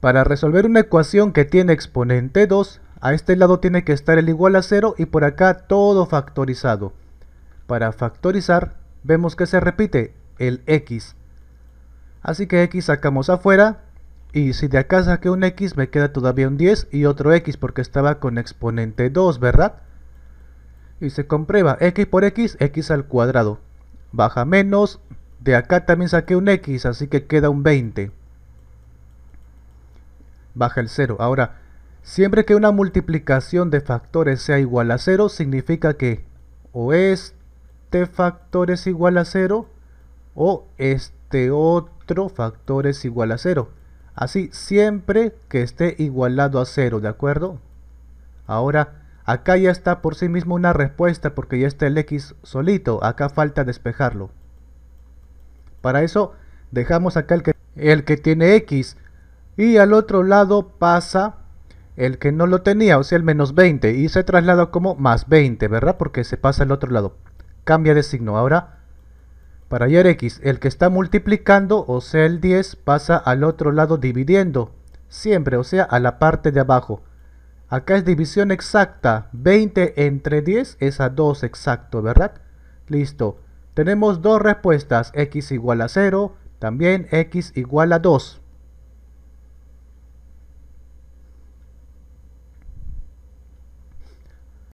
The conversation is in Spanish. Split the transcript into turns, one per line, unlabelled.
Para resolver una ecuación que tiene exponente 2, a este lado tiene que estar el igual a 0 y por acá todo factorizado. Para factorizar, vemos que se repite el x. Así que x sacamos afuera y si de acá saqué un x me queda todavía un 10 y otro x porque estaba con exponente 2, ¿verdad? Y se comprueba x por x, x al cuadrado. Baja menos, de acá también saqué un x, así que queda un 20 baja el 0. Ahora, siempre que una multiplicación de factores sea igual a 0, significa que o este factor es igual a 0 o este otro factor es igual a 0. Así, siempre que esté igualado a 0, ¿de acuerdo? Ahora, acá ya está por sí mismo una respuesta porque ya está el x solito, acá falta despejarlo. Para eso, dejamos acá el que, el que tiene x y al otro lado pasa el que no lo tenía, o sea el menos 20 y se traslada como más 20, ¿verdad? Porque se pasa al otro lado, cambia de signo. Ahora, para hallar x, el que está multiplicando, o sea el 10, pasa al otro lado dividiendo, siempre, o sea a la parte de abajo. Acá es división exacta, 20 entre 10 es a 2 exacto, ¿verdad? Listo. Tenemos dos respuestas, x igual a 0, también x igual a 2.